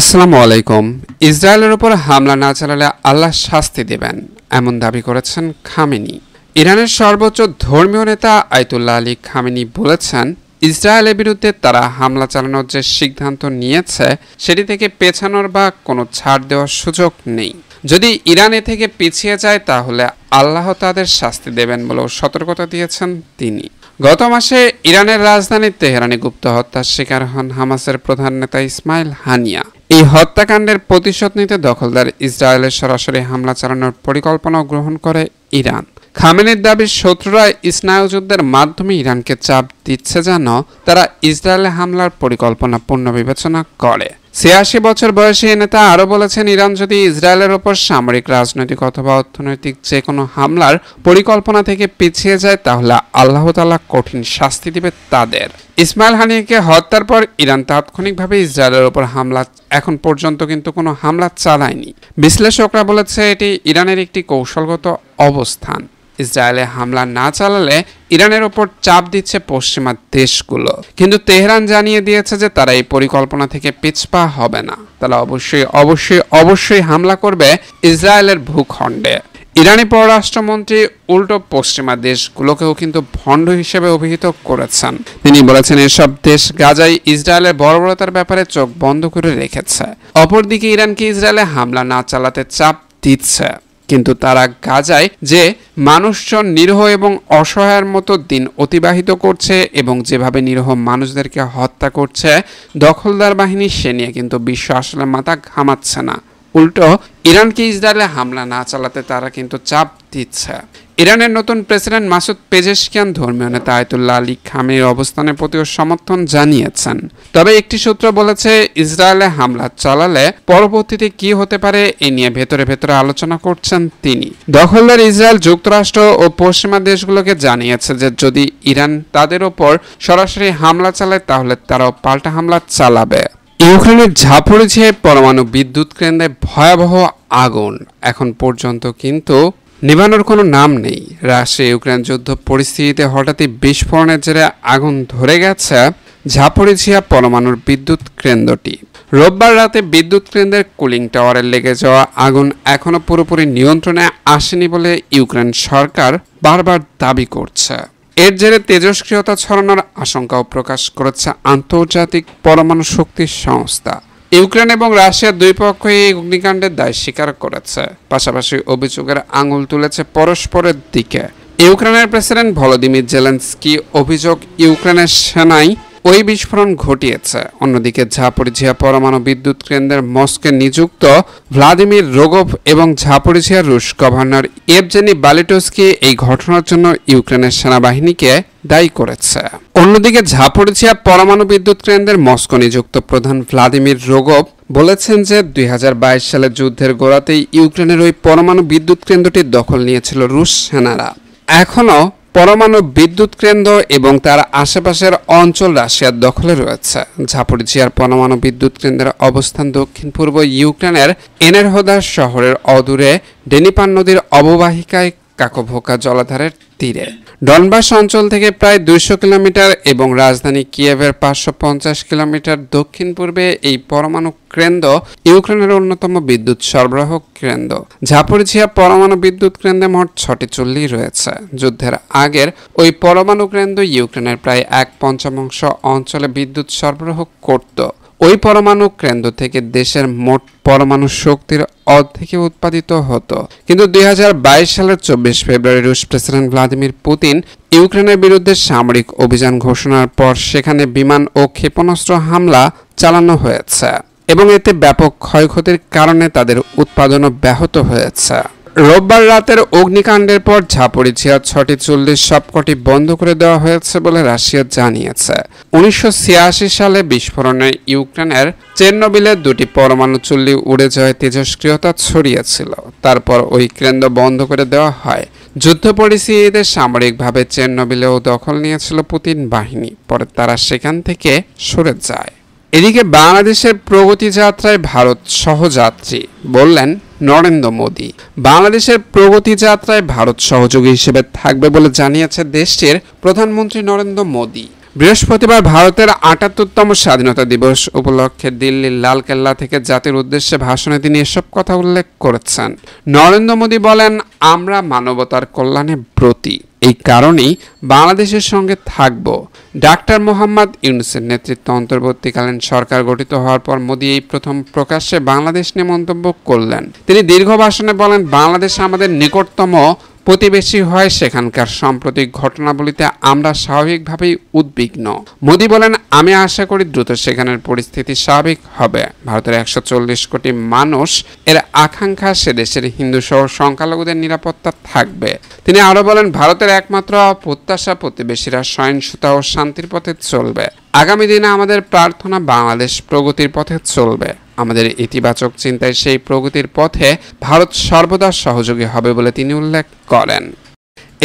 আসসালামু আলাইকুম ইসরায়েলের ওপর হামলা না চালালে আল্লাহ শাস্তি দেবেন এমন দাবি করেছেন খামেনি ইরানের সর্বোচ্চ ধর্মীয় নেতা আয়তুল্লাহ আলী খামেনি বলেছেন ইসরায়েলের বিরুদ্ধে তারা হামলা চালানোর যে সিদ্ধান্ত নিয়েছে সেটি থেকে পেছানোর বা কোনো ছাড় দেওয়ার সুযোগ নেই যদি ইরান এ থেকে পিছিয়ে যায় তাহলে আল্লাহ তাদের শাস্তি দেবেন বলেও সতর্কতা দিয়েছেন তিনি গত মাসে ইরানের রাজধানী তেহরানে গুপ্ত হত্যার শিকার হন হামাসের প্রধান নেতা ইসমাইল হানিয়া এই হত্যাকাণ্ডের প্রতিশোধ নিতে দখলদার ইসরায়েলের সরাসরি হামলা চালানোর পরিকল্পনা গ্রহণ করে ইরান খামেনির দাবি শত্রুরা স্নায়ুযুদ্ধের মাধ্যমে ইরানকে চাপ দিচ্ছে যেন তারা ইসরায়েলে হামলার পরিকল্পনা পুনর্বিবেচনা করে ছিয়াশি বছর বয়সী নেতা আরও বলেছেন ইরান যদি ইসরায়েলের ওপর সামরিক রাজনৈতিক অথবা অর্থনৈতিক যে কোনো হামলার পরিকল্পনা থেকে পিছিয়ে যায় তাহলে আল্লাহ তালা কঠিন শাস্তি দেবে তাদের ইসমাইল হানিকে হত্যার পর ইরান তাৎক্ষণিকভাবে ইসরায়েলের ওপর হামলা এখন পর্যন্ত কিন্তু কোনো হামলা চালায়নি বিশ্লেষকরা বলেছে এটি ইরানের একটি কৌশলগত অবস্থান ইসরায়েলে হামলা না চালালে ইরানের ওপর চাপ দিচ্ছে পশ্চিমা দেশগুলো কিন্তু তেহরান জানিয়ে দিয়েছে যে তারা এই পরিকল্পনা থেকে পিছপা হবে না তারা অবশ্যই অবশ্যই অবশ্যই হামলা করবে ইসরায়েলের ভূখণ্ডে ইরানি পররাষ্ট্রমন্ত্রী উল্টো পশ্চিমা দেশগুলোকেও কিন্তু ভণ্ড হিসেবে অভিহিত করেছেন তিনি বলেছেন এসব দেশ গাজায় ইসরায়েলের বর্বরতার ব্যাপারে চোখ বন্ধ করে রেখেছে অপরদিকে ইরানকে ইসরায়েলে হামলা না চালাতে চাপ দিচ্ছে কিন্তু তারা গাজায় যে মানুষজন নিরীহ এবং অসহায়ের মতো দিন অতিবাহিত করছে এবং যেভাবে নিরহ মানুষদেরকে হত্যা করছে দখলদার বাহিনী সে নিয়ে কিন্তু বিশ্ব আসলে মাথা ঘামাচ্ছে না উল্টো ইরানকে ইসরায়েলে হামলা না চালাতে তারা কিন্তু চাপ দিচ্ছে ইরানের নতুন প্রেসিডেন্ট মাসুদ পেজেশকিয়ান ধর্মীয় নেতা আয়তুল্লাহ আলী খামের অবস্থানের প্রতিও সমর্থন জানিয়েছেন তবে একটি সূত্র বলেছে ইসরায়েলে হামলা চালালে পরবর্তীতে কি হতে পারে এ নিয়ে ভেতরে ভেতরে আলোচনা করছেন তিনি দখলদার ইসরায়েল যুক্তরাষ্ট্র ও পশ্চিমা দেশগুলোকে জানিয়েছে যে যদি ইরান তাদের ওপর সরাসরি হামলা চালায় তাহলে তারাও পাল্টা হামলা চালাবে ইউক্রেনের ঝাপড়েছে পরমাণু বিদ্যুৎ কেন্দ্রে ভয়াবহ আগুন এখন পর্যন্ত কিন্তু নেভানোর কোনো নাম নেই রাশিয়া ইউক্রেন যুদ্ধ পরিস্থিতিতে হঠাৎই বিস্ফোরণের জেরে আগুন ধরে গেছে ঝাপড়িঝিয়া পরমাণুর বিদ্যুৎ কেন্দ্রটি রোববার রাতে বিদ্যুৎ কেন্দ্রের কুলিং টাওয়ারে লেগে যাওয়া আগুন এখনও পুরোপুরি নিয়ন্ত্রণে আসেনি বলে ইউক্রেন সরকার বারবার দাবি করছে এর জেরে তেজস্ক্রিয়তা ছড়ানোর আশঙ্কাও প্রকাশ করেছে আন্তর্জাতিক পরমাণু শক্তি সংস্থা ইউক্রেন এবং রাশিয়ার দুই পক্ষই এই অগ্নিকাণ্ডের দায় স্বীকার করেছে পাশাপাশি অভিযোগের আঙুল তুলেছে পরস্পরের দিকে ইউক্রেনের প্রেসিডেন্ট ভলোদিমির জেলেন্সকি অভিযোগ ইউক্রেনের সেনাই ওই বিস্ফোরণ ঘটিয়েছে অন্যদিকে ঝাপড়িঝিয়া পরমাণু বিদ্যুৎ কেন্দ্রের মস্কে নিযুক্ত ভ্লাদিমির রোগভ এবং ঝাপড়িঝিয়া রুশ গভর্নর এভজেনি বালিটোসকি এই ঘটনার জন্য ইউক্রেনের সেনাবাহিনীকে দায়ী করেছে অন্যদিকে ঝাপড়িঝিয়া পরমাণু বিদ্যুৎ কেন্দ্রের মস্কো নিযুক্ত প্রধান ভ্লাদিমির রোগভ বলেছেন যে দুই সালে যুদ্ধের গোড়াতেই ইউক্রেনের ওই পরমাণু বিদ্যুৎ কেন্দ্রটি দখল নিয়েছিল রুশ সেনারা এখনও পরমাণু বিদ্যুৎ কেন্দ্র এবং তার আশেপাশের অঞ্চল রাশিয়ার দখলে রয়েছে ঝাপরিজিয়ার পরমাণু বিদ্যুৎ কেন্দ্রের অবস্থান দক্ষিণ পূর্ব ইউক্রেনের এনেরহদার শহরের অদূরে ডেনিপান নদীর অববাহিকায় কাকোভোকা জলাধারের তীরে ডনবাস অঞ্চল থেকে প্রায় দুইশো কিলোমিটার এবং রাজধানী কিয়েভের পাঁচশো পঞ্চাশ কিলোমিটার দক্ষিণ পূর্বে এই পরমাণু কেন্দ্র ইউক্রেনের অন্যতম বিদ্যুৎ সরবরাহ কেন্দ্র ঝাপড়ঝিয়া পরমাণু বিদ্যুৎ কেন্দ্রে মোট ছটি চুল্লি রয়েছে যুদ্ধের আগের ওই পরমাণু কেন্দ্র ইউক্রেনের প্রায় এক পঞ্চমাংশ অঞ্চলে বিদ্যুৎ সরবরাহ করত ওই পরমাণু কেন্দ্র থেকে দেশের মোট পরমাণু শক্তির অর্ধেকে উৎপাদিত হতো কিন্তু দুই সালের চব্বিশ ফেব্রুয়ারি রুশ প্রেসিডেন্ট ভ্লাদিমির পুতিন ইউক্রেনের বিরুদ্ধে সামরিক অভিযান ঘোষণার পর সেখানে বিমান ও ক্ষেপণাস্ত্র হামলা চালানো হয়েছে এবং এতে ব্যাপক ক্ষয়ক্ষতির কারণে তাদের উৎপাদনও ব্যাহত হয়েছে রোববার রাতের অগ্নিকাণ্ডের পর ঝাপড়ি ছিয়া ছটি চল্লিশ সবকটি বন্ধ করে দেওয়া হয়েছে বলে রাশিয়া জানিয়েছে উনিশশো সালে বিস্ফোরণে ইউক্রেনের চেন্নবিলের দুটি পরমাণু চুল্লি উড়ে যাওয়ায় তেজস্ক্রিয়তা ছড়িয়েছিল তারপর ওই কেন্দ্র বন্ধ করে দেওয়া হয় যুদ্ধ পরিস্থিতিতে সামরিকভাবে চেন্নবিলেও দখল নিয়েছিল পুতিন বাহিনী পরে তারা সেখান থেকে সরে যায় এদিকে বাংলাদেশের প্রগতি যাত্রায় ভারত সহযাত্রী বললেন নরেন্দ্র মোদী বাংলাদেশের প্রগতি যাত্রায় ভারত সহযোগী হিসেবে থাকবে বলে জানিয়েছে দেশটির প্রধানমন্ত্রী নরেন্দ্র মোদী বৃহস্পতিবার ভারতের আটাত্তরতম স্বাধীনতা দিবস উপলক্ষে দিল্লির লালকেল্লা থেকে জাতির উদ্দেশ্যে ভাষণে তিনি এসব কথা উল্লেখ করেছেন নরেন্দ্র মোদী বলেন আমরা মানবতার কল্যাণে ব্রতী এই কারণেই বাংলাদেশের সঙ্গে থাকব ডাক্তার মোহাম্মদ ইউনুসের নেতৃত্বে অন্তর্বর্তীকালীন সরকার গঠিত হওয়ার পর মোদী এই প্রথম প্রকাশ্যে বাংলাদেশ নিয়ে মন্তব্য করলেন তিনি দীর্ঘ ভাষণে বলেন বাংলাদেশ আমাদের নিকটতম প্রতিবেশী হয় সেখানকার সাম্প্রতিক ঘটনাবলিতে আমরা স্বাভাবিকভাবেই উদ্বিগ্ন মোদি বলেন আমি আশা করি দ্রুত সেখানের পরিস্থিতি স্বাভাবিক হবে ভারতের একশো চল্লিশ কোটি মানুষ এর আকাঙ্ক্ষা সে দেশের হিন্দু সহ সংখ্যালঘুদের নিরাপত্তা থাকবে তিনি আরও বলেন ভারতের একমাত্র প্রত্যাশা প্রতিবেশীরা সহিংসতা ও শান্তির পথে চলবে আগামী দিনে আমাদের প্রার্থনা বাংলাদেশ প্রগতির পথে চলবে আমাদের ইতিবাচক চিন্তায় সেই প্রগতির পথে ভারত সর্বদা সহযোগী হবে বলে তিনি উল্লেখ করেন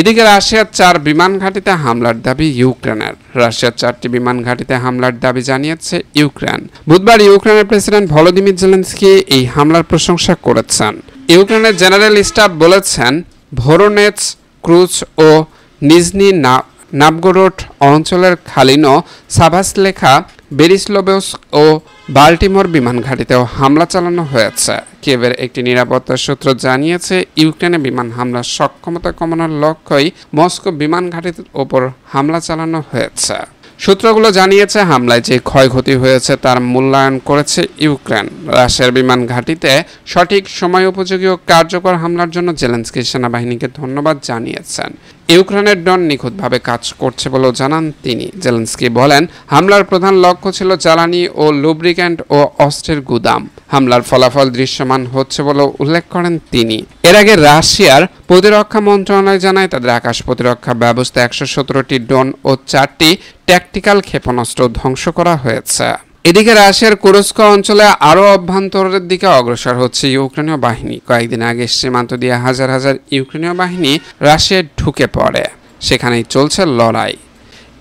এদিকে রাশিয়ার চার বিমান ঘাঁটিতে হামলার দাবি ইউক্রেনের রাশিয়ার চারটি বিমান ঘাঁটিতে হামলার দাবি জানিয়েছে ইউক্রেন বুধবার ইউক্রেনের প্রেসিডেন্ট ভলোদিমির জেলেন্সকি এই হামলার প্রশংসা করেছেন ইউক্রেনের জেনারেল স্টাফ বলেছেন ভোরোনেচ ক্রুজ ও নিজনি নাবগোরোট অঞ্চলের খালিনো সাভাস লেখা বেরিসলোবেস ও বাল্টিমোর বিমান ঘাঁটিতেও হামলা চালানো হয়েছে কেবের একটি নিরাপত্তা সূত্র জানিয়েছে ইউক্রেনে বিমান হামলার সক্ষমতা কমানোর লক্ষ্যই মস্কো বিমান ঘাঁটির ওপর হামলা চালানো হয়েছে সূত্রগুলো জানিয়েছে হামলায় যে ক্ষয়ক্ষতি হয়েছে তার মূল্যায়ন করেছে ইউক্রেন রাশিয়ার বিমান ঘাঁটিতে সঠিক সময় উপযোগী ও কার্যকর হামলার জন্য জেলেন্সকি সেনাবাহিনীকে ধন্যবাদ জানিয়েছেন ইউক্রেনের ডন নিখুঁতভাবে কাজ করছে বলেও জানান তিনি জেলেন্সকি বলেন হামলার প্রধান লক্ষ্য ছিল জ্বালানি ও লুব্রিক্যান্ট ও অস্ত্রের গুদাম হামলার ফলাফল দৃশ্যমান হচ্ছে বলেও উল্লেখ করেন তিনি এর আগে রাশিয়ার প্রতিরক্ষা মন্ত্রণালয় জানায় তাদের আকাশ প্রতিরক্ষা ব্যবস্থা একশো সতেরোটি ড্রোন ও চারটি ট্যাকটিক্যাল ক্ষেপণাস্ত্র ধ্বংস করা হয়েছে এদিকে রাশিয়ার কুরস্ক অঞ্চলে আরও অভ্যন্তরের দিকে অগ্রসর হচ্ছে ইউক্রেনীয় বাহিনী কয়েকদিন আগে সীমান্ত দিয়ে হাজার হাজার ইউক্রেনীয় বাহিনী রাশিয়ায় ঢুকে পড়ে সেখানেই চলছে লড়াই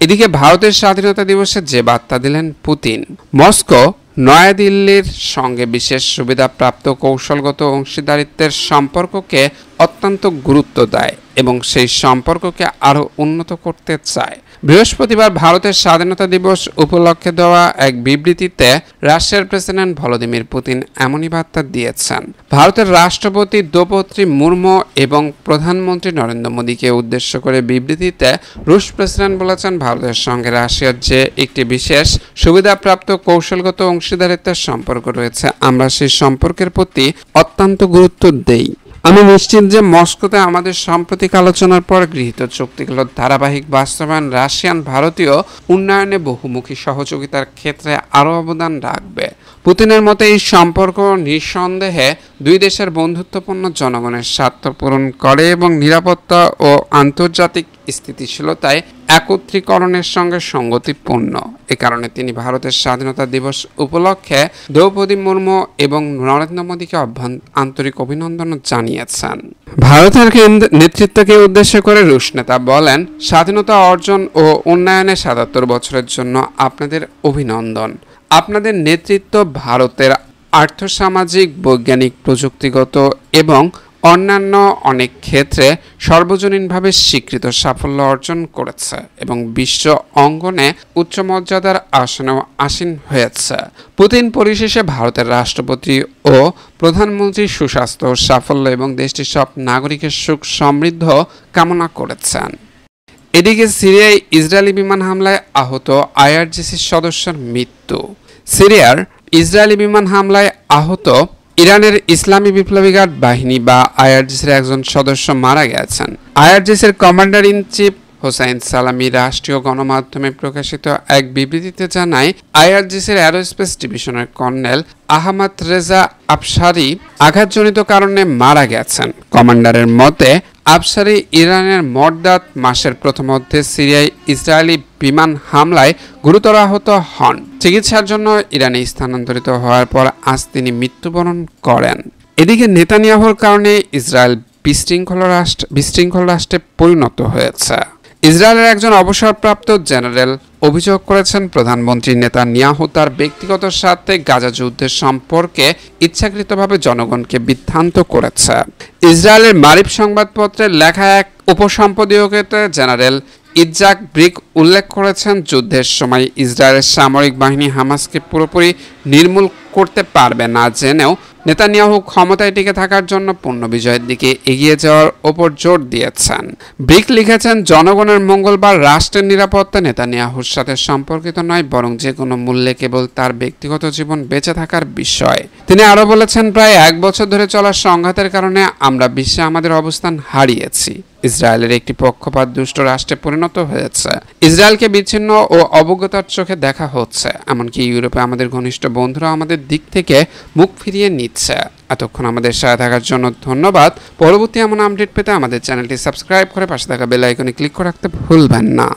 এদিকে ভারতের স্বাধীনতা দিবসে যে বার্তা দিলেন পুতিন মস্কো নয়াদিল্লির সঙ্গে বিশেষ সুবিধাপ্রাপ্ত কৌশলগত অংশীদারিত্বের সম্পর্ককে অত্যন্ত গুরুত্ব দেয় এবং সেই সম্পর্ককে আরও উন্নত করতে চায় বৃহস্পতিবার ভারতের স্বাধীনতা দিবস উপলক্ষে দেওয়া এক বিবৃতিতে রাশিয়ার প্রেসিডেন্ট ভলোদিমির পুতিন এমনই বার্তা দিয়েছেন ভারতের রাষ্ট্রপতি দ্রৌপদী মুর্মু এবং প্রধানমন্ত্রী নরেন্দ্র মোদীকে উদ্দেশ্য করে বিবৃতিতে রুশ প্রেসিডেন্ট বলেছেন ভারতের সঙ্গে রাশিয়ার যে একটি বিশেষ সুবিধাপ্রাপ্ত কৌশলগত অংশীদারিত্বের সম্পর্ক রয়েছে আমরা সেই সম্পর্কের প্রতি অত্যন্ত গুরুত্ব দেই আমি নিশ্চিত যে মস্কোতে আমাদের সাম্প্রতিক আলোচনার পর গৃহীত চুক্তিগুলোর ধারাবাহিক বাস্তবায়ন রাশিয়ান ভারতীয় উন্নয়নে বহুমুখী সহযোগিতার ক্ষেত্রে আরও অবদান রাখবে পুতিনের মতে এই সম্পর্ক নিঃসন্দেহে দুই দেশের বন্ধুত্বপূর্ণ জনগণের স্বার্থ পূরণ করে এবং নিরাপত্তা ও আন্তর্জাতিক স্থিতিশীলতায় একত্রীকরণের সঙ্গে সঙ্গতিপূর্ণ এ কারণে তিনি ভারতের স্বাধীনতা দিবস উপলক্ষে দ্রৌপদী মুর্মু এবং নরেন্দ্র মোদীকে আন্তরিক অভিনন্দন জানিয়েছেন ভারতের নেতৃত্বকে উদ্দেশ্য করে রুশ নেতা বলেন স্বাধীনতা অর্জন ও উন্নয়নে সাতাত্তর বছরের জন্য আপনাদের অভিনন্দন আপনাদের নেতৃত্ব ভারতের আর্থসামাজিক বৈজ্ঞানিক প্রযুক্তিগত এবং অন্যান্য অনেক ক্ষেত্রে সর্বজনীনভাবে স্বীকৃত সাফল্য অর্জন করেছে এবং বিশ্ব অঙ্গনে উচ্চ মর্যাদার আসনেও আসীন হয়েছে পুতিন পরিশেষে ভারতের রাষ্ট্রপতি ও প্রধানমন্ত্রী সুস্বাস্থ্য সাফল্য এবং দেশটির সব নাগরিকের সুখ সমৃদ্ধ কামনা করেছেন এদিকে সিরিয়ায় ইসরায়েলি বিমান হামলায় আহত আইআরজিসির সদস্যের মৃত্যু সিরিয়ার ইসরায়েলি বিমান হামলায় আহত ইরানের ইসলামী বিপ্লবী গার্ড বাহিনী বা আইআরজিসের একজন সদস্য মারা গেছেন আইআরজিসের commander in chief Hossein Salami রাষ্ট্রীয় গণমাধ্যমে প্রকাশিত এক বিবৃতিতে জানায় আইআরজিসির অ্যারোস্পেস ডিভিশনের কর্নেল আহমদ রেজা আফসারি আঘাতজনিত কারণে মারা গেছেন কমান্ডারের মতে আবসারি ইরানের মর্দাত মাসের প্রথম অর্ধে সিরিয়ায় ইসরায়েলি বিমান হামলায় গুরুতর আহত হন চিকিৎসার জন্য ইরানে স্থানান্তরিত হওয়ার পর আজ তিনি মৃত্যুবরণ করেন এদিকে নেতানিয়াহুর কারণে ইসরায়েল বিশৃঙ্খল রাষ্ট্র বিশৃঙ্খল রাষ্ট্রে পরিণত হয়েছে ইসরায়েলের একজন অবসরপ্রাপ্ত জেনারেল অভিযোগ করেছেন প্রধানমন্ত্রী নেতা নিয়াহু তার ব্যক্তিগত স্বার্থে গাজা যুদ্ধের সম্পর্কে ইচ্ছাকৃতভাবে জনগণকে বিভ্রান্ত করেছে ইসরায়েলের মারিফ সংবাদপত্রে লেখা এক উপসম্পাদকীয়তে জেনারেল ইজাক ব্রিক উল্লেখ করেছেন যুদ্ধের সময় ইসরায়েলের সামরিক বাহিনী হামাসকে পুরোপুরি নির্মূল করতে পারবে না জেনেও নেতানিয়াহু ক্ষমতায় টিকে থাকার জন্য পূর্ণ বিজয়ের দিকে এগিয়ে যাওয়ার ওপর জোর দিয়েছেন ব্রিক লিখেছেন জনগণের মঙ্গলবার রাষ্ট্রের নিরাপত্তা নেতানিয়াহুর সাথে সম্পর্কিত নয় বরং যে কোনো মূল্যে কেবল তার ব্যক্তিগত জীবন বেঁচে থাকার বিষয় তিনি আরও বলেছেন প্রায় এক বছর ধরে চলা সংঘাতের কারণে আমরা বিশ্বে আমাদের অবস্থান হারিয়েছি ইসরায়েলের একটি পক্ষপাত দুষ্ট রাষ্ট্রে পরিণত হয়েছে ইসরায়েলকে বিচ্ছিন্ন ও অবজ্ঞতার চোখে দেখা হচ্ছে এমনকি ইউরোপে আমাদের ঘনিষ্ঠ বন্ধুরা আমাদের দিক থেকে মুখ ফিরিয়ে নিচ্ছে দিচ্ছে এতক্ষণ আমাদের সাথে থাকার জন্য ধন্যবাদ পরবর্তী এমন আপডেট পেতে আমাদের চ্যানেলটি সাবস্ক্রাইব করে পাশে থাকা বেলাইকনে ক্লিক করে রাখতে ভুলবেন না